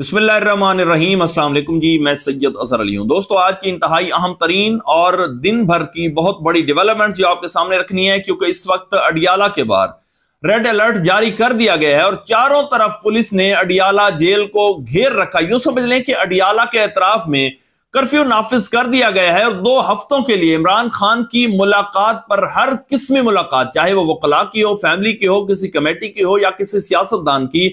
बसमीम अल्लाम जी मैं सैयद अजहर अली हूँ दोस्तों आज की इंतहाई अहम तरीन और दिन भर की बहुत बड़ी डेवलपमेंट जो आपके सामने रखनी है क्योंकि इस वक्त अडियाला के बाहर रेड अलर्ट जारी कर दिया गया है और चारों तरफ पुलिस ने अडियाला जेल को घेर रखा यूं समझ लें कि अडियाला के अतराफ में कर्फ्यू नाफिज कर दिया गया है और दो हफ्तों के लिए इमरान खान की मुलाकात पर हर किस्म मुलाकात चाहे वो वकला की हो फैमिली की हो किसी कमेटी की हो या किसी सियासतदान की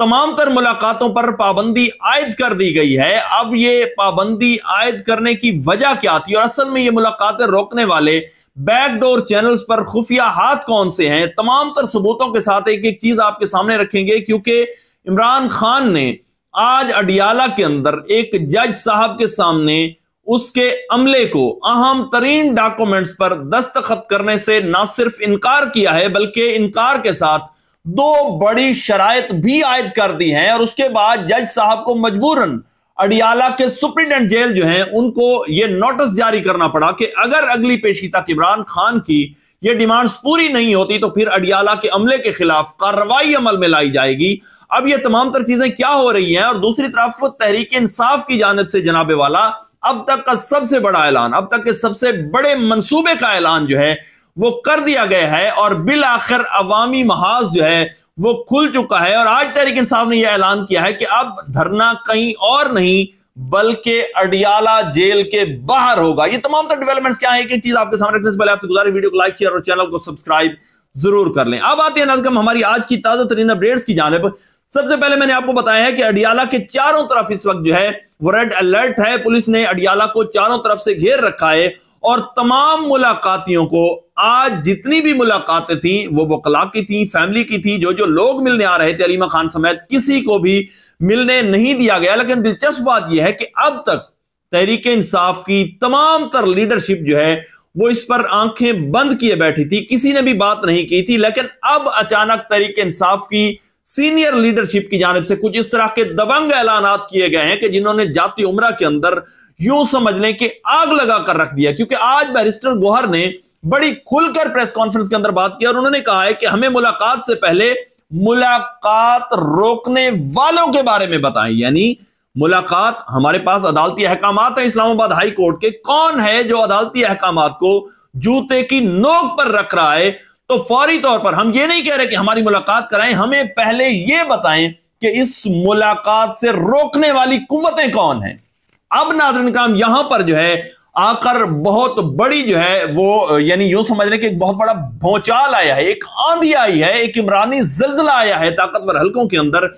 तमाम तर मुलाकातों पर पाबंदी आयद कर दी गई है अब ये पाबंदी आयद करने की वजह क्या थी और असल में ये मुलाकातें रोकने वाले बैकडोर चैनल्स पर खुफिया हाथ कौन से हैं तमाम तर सबूतों के साथ एक एक चीज आपके सामने रखेंगे क्योंकि इमरान खान ने आज अडियाला के अंदर एक जज साहब के सामने उसके अमले को अहम तरीन डॉक्यूमेंट्स पर दस्तखत करने से ना सिर्फ इनकार किया है बल्कि इनकार के साथ दो बड़ी शराय भी आयद कर दी हैं और उसके बाद जज साहब को मजबूरन अडियाला के सुप्रिटेंडेंट जेल जो हैं उनको ये नोटिस जारी करना पड़ा कि अगर अगली पेशी तक इमरान खान की ये डिमांड्स पूरी नहीं होती तो फिर अडियाला के अमले के खिलाफ कार्रवाई अमल में लाई जाएगी अब ये तमाम तर चीजें क्या हो रही हैं और दूसरी तरफ तहरीक इंसाफ की जानब से जनाबे वाला अब तक का सबसे बड़ा ऐलान अब तक के सबसे बड़े मनसूबे का ऐलान जो है वो कर दिया गया है और बिल आखिर अवामी महाज जो है वो खुल चुका है और आज तहरीक इंसाफ ने यह ऐलान किया है कि अब धरना कहीं और नहीं बल्कि अडियाला जेल के बाहर होगा ये तमाम तो डेवलपमेंट क्या है एक एक चीज आपके सामने रखने से पहले आपसे गुजारिश वीडियो को लाइक शेयर और चैनल को सब्सक्राइब जरूर कर लें अब आते हैं नाजगम हमारी आज की ताजा तरीन अपडेट्स की जानब सबसे पहले मैंने आपको बताया है कि अडियाला के चारों तरफ इस वक्त जो है वो रेड अलर्ट है पुलिस ने अडियाला को चारों तरफ से घेर रखा है और तमाम मुलाकातियों को आज जितनी भी मुलाकातें थी वो बकला की थी फैमिली की थी जो जो लोग मिलने आ रहे थे अलीमा खान समेत किसी को भी मिलने नहीं दिया गया लेकिन दिलचस्प बात यह है कि अब तक तहरीक इंसाफ की तमाम तर लीडरशिप जो है वो इस पर आंखें बंद किए बैठी थी किसी ने भी बात नहीं की थी लेकिन अब अचानक तहरीक इंसाफ की सीनियर लीडरशिप की जानब से कुछ इस तरह के दबंग ऐलान किए गए हैं कि जिन्होंने जाति उम्र के अंदर यूं समझ लें कि आग लगा कर रख दिया क्योंकि आज बैरिस्टर गोहर ने बड़ी खुलकर प्रेस कॉन्फ्रेंस के अंदर बात की और उन्होंने कहा है कि हमें मुलाकात से पहले मुलाकात रोकने वालों के बारे में बताएं यानी मुलाकात हमारे पास अदालती अहकाम है इस्लामाबाद हाई कोर्ट के कौन है जो अदालती अहकाम को जूते की नोक पर रख रहा है तो फौरी तौर पर हम ये नहीं कह रहे कि हमारी मुलाकात कराएं हमें पहले यह बताएं कि इस मुलाकात से रोकने वाली कुतें कौन है अब नादरन काम यहां पर जो है आकर बहुत बड़ी जो है वो यानी यूं समझ रहे कि एक बहुत बड़ा भौचाल आया है एक आंधी आई है एक इमरानी जलजला आया है ताकतवर हलकों के अंदर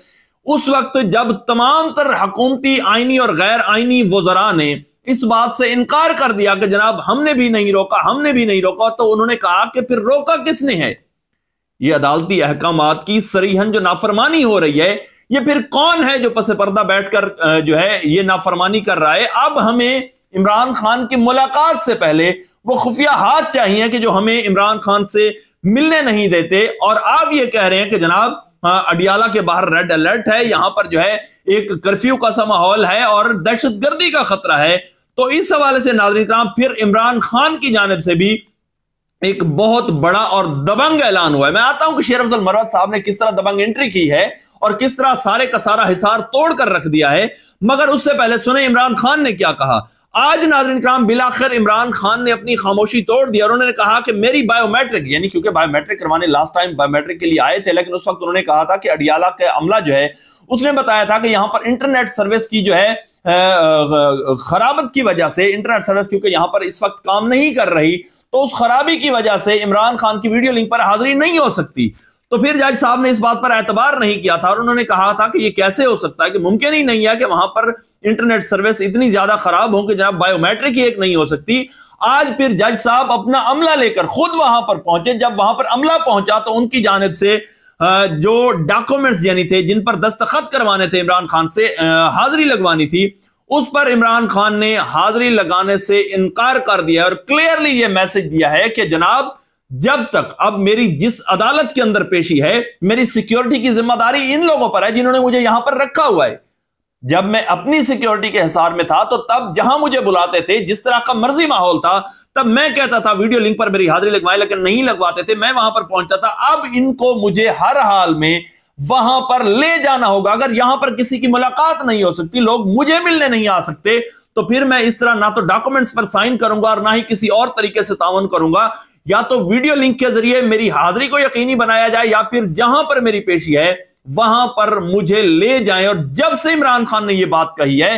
उस वक्त जब तमाम तर हकूमती आइनी और गैर आइनी वजरा ने इस बात से इनकार कर दिया कि जनाब हमने भी नहीं रोका हमने भी नहीं रोका तो उन्होंने कहा कि फिर रोका किसने है ये अदालती अहकाम की सरीहन जो नाफरमानी हो रही है ये फिर कौन है जो पसे पर्दा बैठकर जो है ये नाफरमानी कर रहा है अब हमें इमरान खान की मुलाकात से पहले वो खुफिया हाथ चाहिए कि जो हमें इमरान खान से मिलने नहीं देते और आप ये कह रहे हैं कि जनाब हाँ, अडियाला के बाहर रेड अलर्ट है यहां पर जो है एक कर्फ्यू का सा माहौल है और दहशत गर्दी का खतरा है तो इस हवाले से नाजरिक राम फिर इमरान खान की जानब से भी एक बहुत बड़ा और दबंग ऐलान हुआ है मैं आता हूं कि शेर अफजल मरवत साहब ने किस तरह दबंग एंट्री की है और किस तरह सारे का सारा हिसार तोड़ कर रख दिया है मगर उससे पहले सुने इमरान खान ने क्या कहा आज नाजरन कराम बिलाखर इमरान खान ने अपनी खामोशी तोड़ दी और उन्होंने कहा कि मेरी बायोमेट्रिक यानी क्योंकि बायोमेट्रिक करवाने लास्ट टाइम बायोमेट्रिक के लिए आए थे लेकिन उस वक्त उन्होंने कहा था कि अडियाला का अमला जो है उसने बताया था कि यहां पर इंटरनेट सर्विस की जो है खराबत की वजह से इंटरनेट सर्विस क्योंकि यहां पर इस वक्त काम नहीं कर रही तो उस खराबी की वजह से इमरान खान की वीडियो लिंक पर हाजिरी नहीं हो सकती तो फिर जज साहब ने इस बात पर एतबार नहीं किया था और उन्होंने कहा था कि ये कैसे हो सकता है कि मुमकिन ही नहीं है कि वहां पर इंटरनेट सर्विस इतनी ज्यादा खराब हो कि जनाब बायोमेट्रिक ही एक नहीं हो सकती आज फिर जज साहब अपना अमला लेकर खुद वहां पर पहुंचे जब वहां पर अमला पहुंचा तो उनकी जानब से जो डॉक्यूमेंट्स यानी थे जिन पर दस्तखत करवाने थे इमरान खान से हाजिरी लगवानी थी उस पर इमरान खान ने हाजिरी लगाने से इनकार कर दिया और क्लियरली यह मैसेज दिया है कि जनाब जब तक अब मेरी जिस अदालत के अंदर पेशी है मेरी सिक्योरिटी की जिम्मेदारी इन लोगों पर है जिन्होंने मुझे यहां पर रखा हुआ है जब मैं अपनी सिक्योरिटी के हिसार में था तो तब जहां मुझे बुलाते थे जिस तरह का मर्जी माहौल था तब मैं कहता था वीडियो लिंक पर मेरी हाजिरी लगवाए लेकिन नहीं लगवाते थे मैं वहां पर पहुंचता था अब इनको मुझे हर हाल में वहां पर ले जाना होगा अगर यहां पर किसी की मुलाकात नहीं हो सकती लोग मुझे मिलने नहीं आ सकते तो फिर मैं इस तरह ना तो डॉक्यूमेंट्स पर साइन करूंगा और ना ही किसी और तरीके से तावन करूंगा या तो वीडियो लिंक के जरिए मेरी हाजिरी को यकीनी बनाया जाए या फिर जहां पर मेरी पेशी है वहां पर मुझे ले जाएं और जब से इमरान खान ने यह बात कही है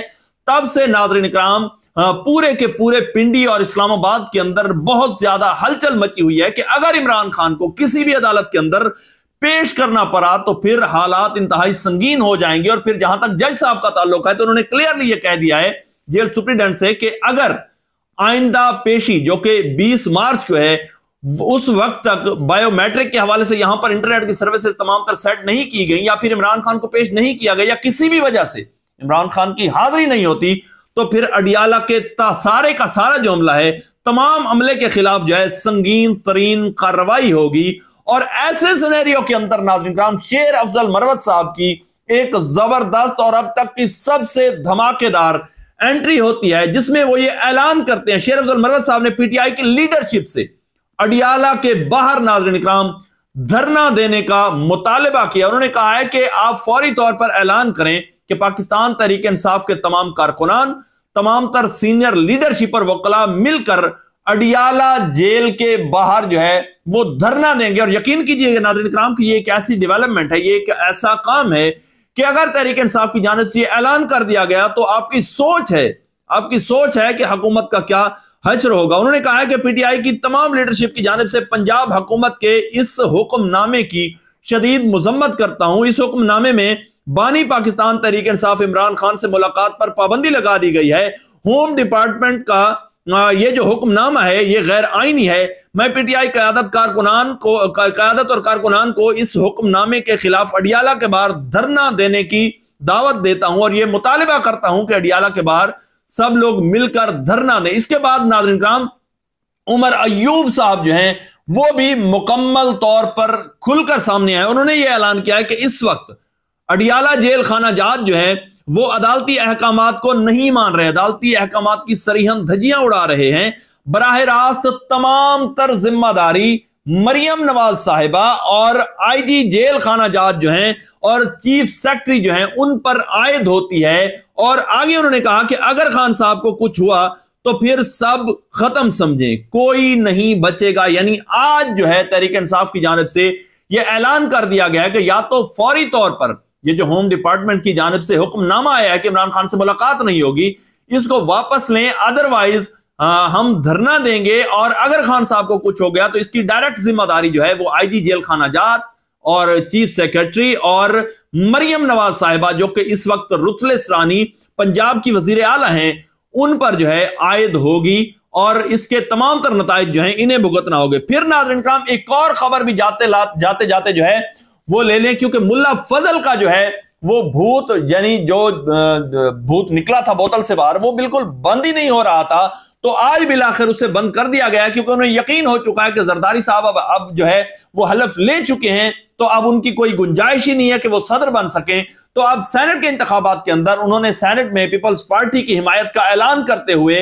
तब से नाजरन इक्राम पूरे के पूरे पिंडी और इस्लामाबाद के अंदर बहुत ज्यादा हलचल मची हुई है कि अगर इमरान खान को किसी भी अदालत के अंदर पेश करना पड़ा तो फिर हालात इंतहाई संगीन हो जाएंगे और फिर जहां तक जज साहब का ताल्लुक है तो उन्होंने क्लियरली यह कह दिया है जेल सुप्रिंटेंडेंट से कि अगर आइंदा पेशी जो कि 20 मार्च को है उस वक्त तक बायोमेट्रिक के हवाले से यहां पर इंटरनेट की सर्विसेज तमाम तर सेट नहीं की गई या फिर इमरान खान को पेश नहीं किया गया या किसी भी वजह से इमरान खान की हाजिरी नहीं होती तो फिर अडियाला के सारे का सारा जो अमला है तमाम अमले के खिलाफ जो है संगीन तरीन कार्रवाई होगी और ऐसे सिनेरियो के अंदर नाजनिकाम शेर अफजल मरवत साहब की एक जबरदस्त और अब तक की सबसे धमाकेदार एंट्री होती है जिसमें वो ये ऐलान करते हैं शेर अफजल मरवत साहब ने पीटीआई की लीडरशिप से अडियाला के बाहर नाजरन इक्राम धरना देने का मुतालबा किया उन्होंने कहा है कि आप फौरी तौर पर ऐलान करें कि पाकिस्तान तहरीक इंसाफ के तमाम कारकुनान तमाम तर सीनियर लीडरशिप और वकला मिलकर अडियाला जेल के बाहर जो है वो धरना देंगे और यकीन कीजिए नाजर इक्राम की ये एक ऐसी डेवलपमेंट है ये एक ऐसा काम है कि अगर तहरीक इंसाफ की जानब से ऐलान कर दिया गया तो आपकी सोच है आपकी सोच है कि हकूमत का क्या हश्र होगा उन्होंने कहा है कि पीटीआई की तमाम लीडरशिप की जानब से पंजाब हुकूमत के इस हुक्मनामे की शदीद मजम्मत करता हूं इस हुक्मनामे में बानी पाकिस्तान तहरीक इंसाफ इमरान खान से मुलाकात पर पाबंदी लगा दी गई है होम डिपार्टमेंट का ये जो हुक्मनामा है ये गैर आइनी है मैं पीटीआई क्यादत कारकुनान को क्यादत और कारकुनान को इस हुक्मनामे के खिलाफ अडियाला के बाहर धरना देने की दावत देता हूं और ये मुतालबा करता हूं कि अडियाला के बाहर सब लोग मिलकर धरना दें इसके बाद नाजरन कराम उमर अयूब साहब जो हैं वो भी मुकम्मल तौर पर खुलकर सामने आए उन्होंने ये ऐलान किया है कि इस वक्त अडियाला जेल खाना जात जो है वो अदालती अहकाम को नहीं मान रहे अदालती अहकाम की सरीहन धजियां उड़ा रहे हैं बरह रास्त तमाम तर जिम्मेदारी मरियम नवाज साहिबा और आईजी जेल खाना जात जो हैं और चीफ सेक्रेटरी जो हैं उन पर आयद होती है और आगे उन्होंने कहा कि अगर खान साहब को कुछ हुआ तो फिर सब खत्म समझें कोई नहीं बचेगा यानी आज जो है तहरीक इंसाफ की जानब से यह ऐलान कर दिया गया है कि या तो फौरी तौर पर यह जो होम डिपार्टमेंट की जानब से हुक्मनामा आया है कि इमरान खान से मुलाकात नहीं होगी इसको वापस लें अदरवाइज हम धरना देंगे और अगर खान साहब को कुछ हो गया तो इसकी डायरेक्ट जिम्मेदारी जो है वो आईजी जेल खाना जात और चीफ सेक्रेटरी और मरियम नवाज साहिबा जो कि इस वक्त रुतलेस रानी पंजाब की वजीर आला हैं उन पर जो है आयद होगी और इसके तमाम तर नतज जो है इन्हें भुगतना होगी फिर नाजरन कराम एक और खबर भी जाते जाते जाते जो है वो ले लें क्योंकि मुला फजल का जो है वो भूत यानी जो भूत निकला था बोतल से बाहर वो बिल्कुल बंद ही नहीं हो रहा था तो आज बिलाखिर उसे बंद कर दिया गया क्योंकि उन्हें यकीन हो चुका है कि जरदारी साहब अब अब जो है वो हलफ ले चुके हैं तो अब उनकी कोई गुंजाइश ही नहीं है कि वो सदर बन सकें तो अब सैनेट के इंतबात के अंदर उन्होंने सैनेट में पीपल्स पार्टी की हिमायत का ऐलान करते हुए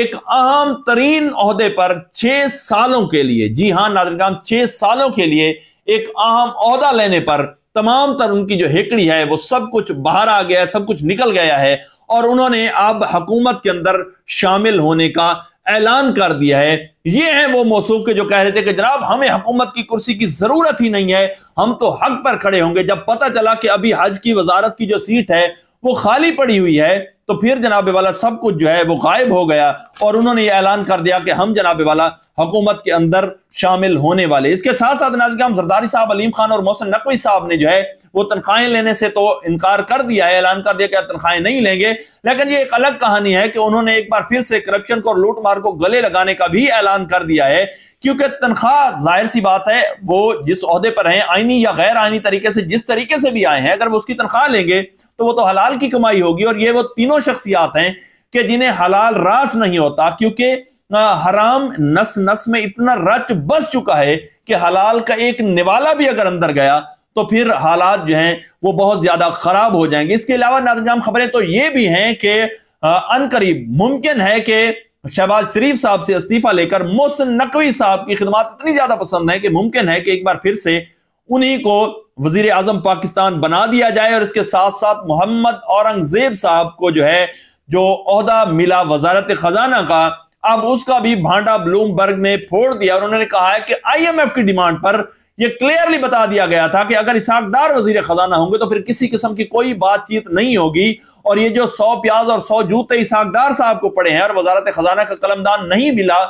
एक अहम तरीन अहदे पर छह सालों के लिए जी हां नाजरगाम छह सालों के लिए एक अहम अहदा लेने पर तमाम तर उनकी जो हेकड़ी है वो सब कुछ बाहर आ गया है सब कुछ निकल गया है और उन्होंने अब हकूमत के अंदर शामिल होने का ऐलान कर दिया है ये है वो मौसू के जो कह रहे थे कि जनाब हमें हकूमत की कुर्सी की जरूरत ही नहीं है हम तो हक पर खड़े होंगे जब पता चला कि अभी हज की वजारत की जो सीट है वो खाली पड़ी हुई है तो फिर जनाबे वाला सब कुछ जो है वो गायब हो गया और उन्होंने ये ऐलान कर दिया कि हम जनाबे वाला हुकूमत के अंदर शामिल होने वाले इसके साथ साथ नाजिकाम सरदारी साहब अलीम खान और मोहसिन नकवी साहब ने जो है वो तनख्वाहें लेने से तो इनकार कर दिया है ऐलान कर दिया कि तनख्वाहें नहीं लेंगे लेकिन ये एक अलग कहानी है कि उन्होंने एक बार फिर से करप्शन को और लूटमार को गले लगाने का भी ऐलान कर दिया है क्योंकि तनख्वाह जाहिर सी बात है वो जिस अहदे पर है आईनी या गैर आईनी तरीके से जिस तरीके से भी आए हैं अगर वो उसकी तनख्वाह लेंगे तो वो तो हलाल की कमाई होगी और ये वो तीनों शख्सियात हैं कि जिन्हें हलाल रास नहीं होता क्योंकि हराम नस नस में इतना रच बस चुका है कि हलाल का एक निवाला भी अगर अंदर गया तो फिर हालात जो हैं वो बहुत ज्यादा खराब हो जाएंगे इसके अलावा नाजाम खबरें तो ये भी हैं कि अन करीब मुमकिन है कि शहबाज शरीफ साहब से इस्तीफा लेकर मोहसिन नकवी साहब की खिदमत इतनी ज्यादा पसंद है कि मुमकिन है कि एक बार फिर से उन्हीं को वजीर आजम पाकिस्तान बना दिया जाए और इसके साथ साथ मोहम्मद औरंगजेब साहब को जो है जो अहदा मिला वजारत खजाना का अब उसका भी भांडा ब्लूमबर्ग ने फोड़ दिया और उन्होंने कहा है कि आईएमएफ की डिमांड पर यह क्लियरली बता दिया गया था कि अगर इसाकदार वजीर खजाना होंगे तो फिर किसी किस्म की कोई बातचीत नहीं होगी और ये जो सौ प्याज और सौ जूते इसाकदार साहब को पड़े हैं और वजारत खजाना का कलमदान नहीं मिला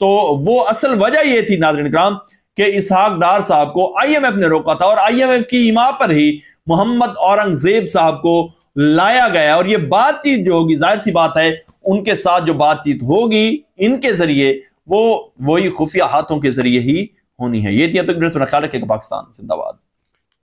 तो वो असल वजह यह थी नाजरिन कराम के इसहाकदार साहब को आईएमएफ ने रोका था और आईएमएफ की इमा पर ही मोहम्मद औरंगजेब साहब को लाया गया और ये बातचीत जो होगी जाहिर सी बात है उनके साथ जो बातचीत होगी इनके जरिए वो वही खुफिया हाथों के जरिए ही होनी है ये थी अब तक ख्याल रखेगा पाकिस्तान जिंदाबाद